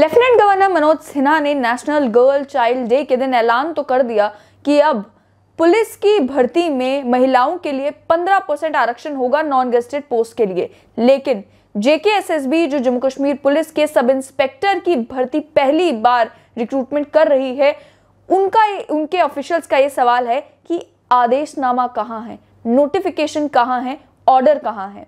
lieutenant governor Manoj Sinha ने national girl child day के दिन ऐलान तो कर दिया कि अब पुलिस की भर्ती में महिलाओं के लिए 15 परसेंट आरक्षण होगा नॉन गेस्टेड पोस्ट के लिए लेकिन जेके एस एस बी जो जम्मू कश्मीर पुलिस के सब इंस्पेक्टर की भर्ती पहली बार रिक्रूटमेंट कर रही है उनका उनके ऑफिशियल्स का ये सवाल है कि आदेशनामा कहाँ है नोटिफिकेशन कहाँ है ऑर्डर कहाँ है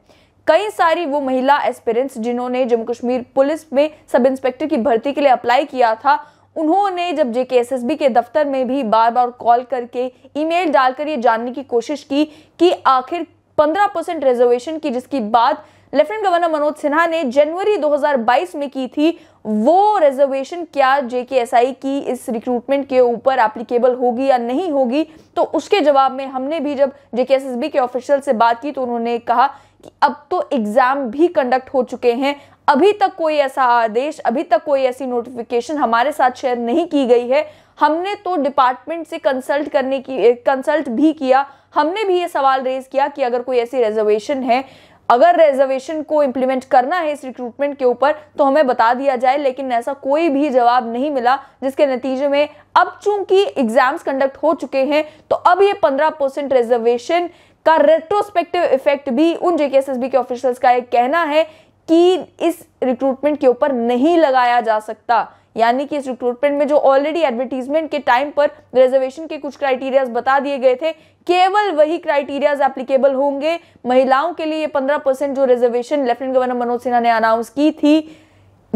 कई सारी वो महिला एस्पिरेंट्स जिन्होंने जम्मू कश्मीर पुलिस में सब इंस्पेक्टर की भर्ती के लिए अप्लाई किया था उन्होंने जब जेकेएसएसबी के दफ्तर में भी बार बार कॉल करके ईमेल डालकर ये जानने की कोशिश की कि आखिर 15 परसेंट रिजर्वेशन की जिसकी बात लेफ्टिनेंट गवर्नर मनोज सिन्हा ने जनवरी 2022 में की थी वो रिजर्वेशन क्या जेकेएसआई की इस रिक्रूटमेंट के ऊपर एप्लीकेबल होगी या नहीं होगी तो उसके जवाब में हमने भी जब जेकेएसएसबी के ऑफिशियल से बात की तो उन्होंने कहा कि अब तो एग्ज़ाम भी कंडक्ट हो चुके हैं अभी तक कोई ऐसा आदेश अभी तक कोई ऐसी नोटिफिकेशन हमारे साथ शेयर नहीं की गई है हमने तो डिपार्टमेंट से कंसल्ट करने की कंसल्ट भी किया हमने भी ये सवाल रेज किया कि अगर कोई ऐसी रिजर्वेशन है अगर रिजर्वेशन को इम्प्लीमेंट करना है इस रिक्रूटमेंट के ऊपर तो हमें बता दिया जाए लेकिन ऐसा कोई भी जवाब नहीं मिला जिसके नतीजे में अब चूंकि एग्जाम्स कंडक्ट हो चुके हैं तो अब ये पंद्रह परसेंट रिजर्वेशन का रेट्रोस्पेक्टिव इफेक्ट भी उन जेकेएसएसबी के ऑफिसर्स का एक कहना है कि इस रिक्रूटमेंट के ऊपर नहीं लगाया जा सकता यानी कि इस रिक्रूटमेंट में जो ऑलरेडी एडवर्टीजमेंट के टाइम पर रिजर्वेशन के कुछ क्राइटेरियाज बता दिए गए थे केवल वही क्राइटेरियाज एप्लीकेबल होंगे महिलाओं के लिए पंद्रह परसेंट जो reservation lieutenant governor Manoj Sinha ने अनाउंस की थी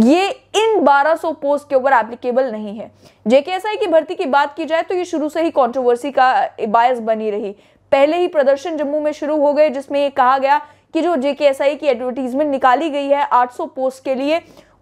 ये इन 1200 पोस्ट के ऊपर एप्लीकेबल नहीं है जेकेएसआई की भर्ती की बात की जाए तो ये शुरू से ही कंट्रोवर्सी का बायस बनी रही पहले ही प्रदर्शन जम्मू में शुरू हो गए जिसमें ये कहा गया कि जो जे की एडवर्टीजमेंट निकाली गई है 800 पोस्ट के लिए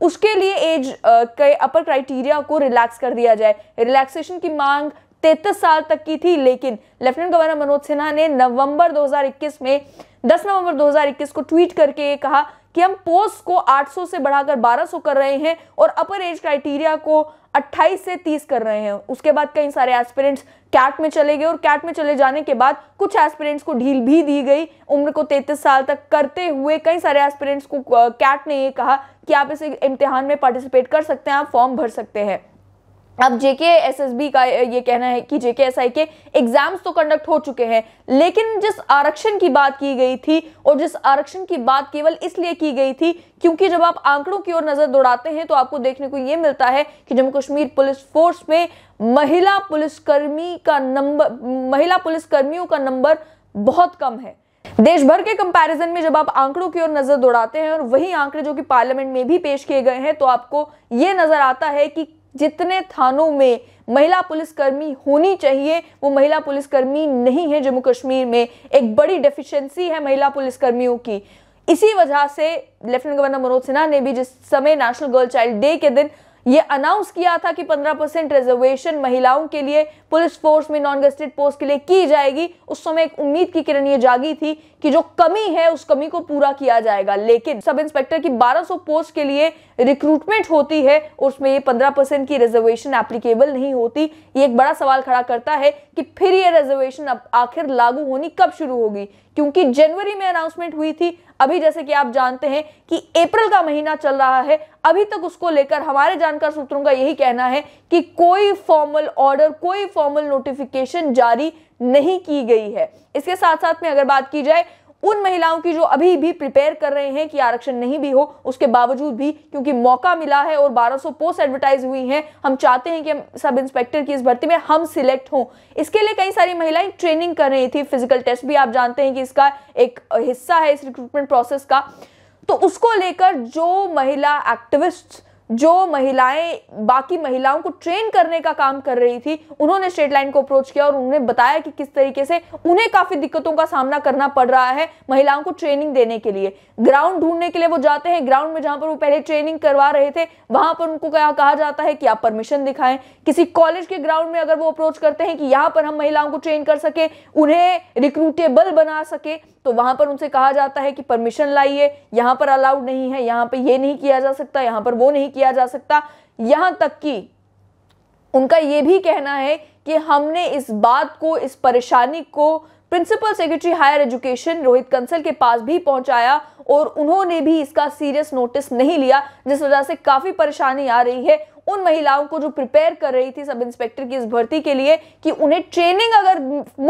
उसके लिए एज के अपर क्राइटेरिया को रिलैक्स कर दिया जाए रिलैक्सेशन की मांग तैतीस साल तक की थी लेकिन लेफ्टिनेंट गवर्नर मनोज सिन्हा ने नवंबर 2021 में 10 नवंबर 2021 को ट्वीट करके ये कहा कि हम पोस्ट को 800 से बढ़ाकर 1200 कर रहे हैं और अपर एज क्राइटेरिया को अट्ठाईस से तीस कर रहे हैं उसके बाद कई सारे एस्पिरेंट्स कैट में चले गए और कैट में चले जाने के बाद कुछ एस्पिरेंट्स को ढील भी दी गई उम्र को 33 साल तक करते हुए कई सारे एस्पिरेंट्स को कैट ने ये कहा कि आप इस इम्तिहान में पार्टिसिपेट कर सकते हैं आप फॉर्म भर सकते हैं अब जेके बी का ये कहना है कि जेके एस आई के एग्जाम्स तो कंडक्ट हो चुके हैं लेकिन जिस आरक्षण की बात की गई थी और जिस आरक्षण की बात केवल इसलिए की गई थी क्योंकि जब आप आंकड़ों की ओर नजर दौड़ाते हैं तो आपको देखने को ये मिलता है कि जम्मू कश्मीर पुलिस फोर्स में महिला पुलिसकर्मी का नंबर महिला पुलिसकर्मियों का नंबर बहुत कम है देश भर के कंपैरिजन में जब आप आंकड़ों की ओर नजर दौड़ाते हैं और वही आंकड़े जो कि पार्लियामेंट में भी पेश किए गए हैं तो आपको ये नजर आता है कि जितने थानों में महिला पुलिसकर्मी होनी चाहिए वो महिला पुलिसकर्मी नहीं है जम्मू कश्मीर में एक बड़ी डेफिशिएंसी है महिला पुलिसकर्मियों की इसी वजह से लेफ्टिनेंट गवर्नर मनोज सिन्हा ने भी जिस समय नेशनल गर्ल चाइल्ड डे के दिन ये अनाउंस किया था कि 15 परसेंट रिजर्वेशन महिलाओं के लिए पुलिस फोर्स में नॉन गेस्टेड पोस्ट के लिए की जाएगी उस समय एक उम्मीद की किरण ये जागी थी कि जो कमी है उस कमी को पूरा किया जाएगा लेकिन सब इंस्पेक्टर की 1200 पोस्ट के लिए रिक्रूटमेंट होती है उसमें ये 15 परसेंट की रिजर्वेशन एप्लीकेबल नहीं होती ये एक बड़ा सवाल खड़ा करता है कि फिर ये रिजर्वेशन आखिर लागू होनी कब शुरू होगी क्योंकि जनवरी में अनाउंसमेंट हुई थी अभी जैसे कि आप जानते हैं कि अप्रैल का महीना चल रहा है अभी तक उसको लेकर हमारे जानकार सूत्रों का यही कहना है कि कोई फॉर्मल ऑर्डर कोई फॉर्मल नोटिफिकेशन जारी नहीं की गई है इसके साथ साथ में अगर बात की जाए उन महिलाओं की जो अभी भी प्रिपेयर कर रहे हैं कि आरक्षण नहीं भी हो उसके बावजूद भी क्योंकि मौका मिला है और 1200 पोस्ट एडवर्टाइज हुई हैं हम चाहते हैं कि हम सब इंस्पेक्टर की इस भर्ती में हम सिलेक्ट हों इसके लिए कई सारी महिलाएं ट्रेनिंग कर रही थी फिजिकल टेस्ट भी आप जानते हैं कि इसका एक हिस्सा है इस रिक्रूटमेंट प्रोसेस का तो उसको लेकर जो महिला एक्टिविस्ट जो महिलाएं बाकी महिलाओं को ट्रेन करने का काम कर रही थी उन्होंने स्ट्रेट लाइन को अप्रोच किया और उन्होंने बताया कि किस तरीके से उन्हें काफी दिक्कतों का सामना करना पड़ रहा है महिलाओं को ट्रेनिंग देने के लिए ग्राउंड ढूंढने के लिए वो जाते हैं ग्राउंड में जहां पर वो पहले ट्रेनिंग करवा रहे थे वहां पर उनको क्या कहा जाता है कि आप परमिशन दिखाएं किसी कॉलेज के ग्राउंड में अगर वो अप्रोच करते हैं कि यहां पर हम महिलाओं को ट्रेन कर सके उन्हें रिक्रूटेबल बना सके तो वहां पर उनसे कहा जाता है कि परमिशन लाइए यहां पर अलाउड नहीं है यहां पर ये नहीं किया जा सकता यहां पर वो नहीं किया किया जा सकता यहाँ तक कि उनका ये भी कहना है कि हमने इस बात को इस परेशानी को principal secretary higher education Rohit Kansal के पास भी पहुंचाया और उन्होंने भी इसका सीरियस नोटिस नहीं लिया जिस वजह से काफ़ी परेशानी आ रही है उन महिलाओं को जो प्रिपेयर कर रही थी सब इंस्पेक्टर की इस भर्ती के लिए कि उन्हें ट्रेनिंग अगर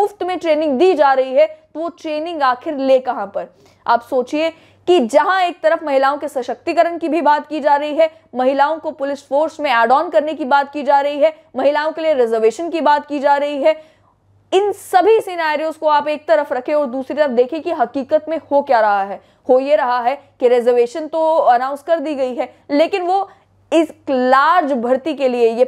मुफ्त में ट्रेनिंग दी जा रही है तो वो ट्रेनिंग आखिर ले कहाँ पर आप सोचिए कि जहां एक तरफ महिलाओं के सशक्तिकरण की भी बात की जा रही है महिलाओं को पुलिस फोर्स में एड ऑन करने की बात की जा रही है महिलाओं के लिए रिजर्वेशन की बात की जा रही है इन सभी सिनेरियोस को आप एक तरफ रखें और दूसरी तरफ देखें कि हकीकत में हो क्या रहा है हो ये रहा है कि रिजर्वेशन तो अनाउंस कर दी गई है लेकिन वो इस लार्ज भर्ती के लिए ये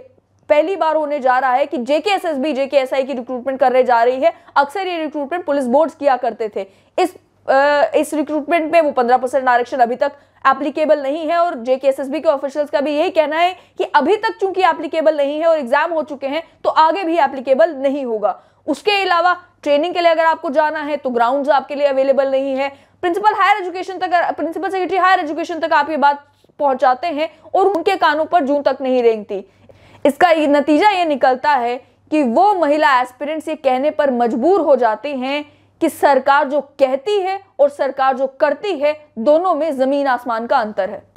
पहली बार होने जा रहा है कि J K S S B J K S I की रिक्रूटमेंट करने जा रही है अक्सर ये रिक्रूटमेंट पुलिस बोर्ड किया करते थे इस इस रिक्रूटमेंट में वो पंद्रह परसेंट आरक्षण अभी तक एप्लीकेबल नहीं है और जेकेएसएसबी के ऑफिशियल्स का भी यही कहना है कि अभी तक चूंकि एप्लीकेबल नहीं है और एग्जाम हो चुके हैं तो आगे भी एप्लीकेबल नहीं होगा उसके अलावा ट्रेनिंग के लिए अगर आपको जाना है तो ग्राउंड आपके लिए अवेलेबल नहीं है प्रिंसिपल हायर एजुकेशन तक प्रिंसिपल सेक्रेटरी हायर एजुकेशन तक आप ये बात पहुंचाते हैं और उनके कानों पर जून तक नहीं रेंगती इसका नतीजा ये निकलता है कि वो महिला एस्पिरेंट्स ये कहने पर मजबूर हो जाती हैं कि सरकार जो कहती है और सरकार जो करती है दोनों में जमीन आसमान का अंतर है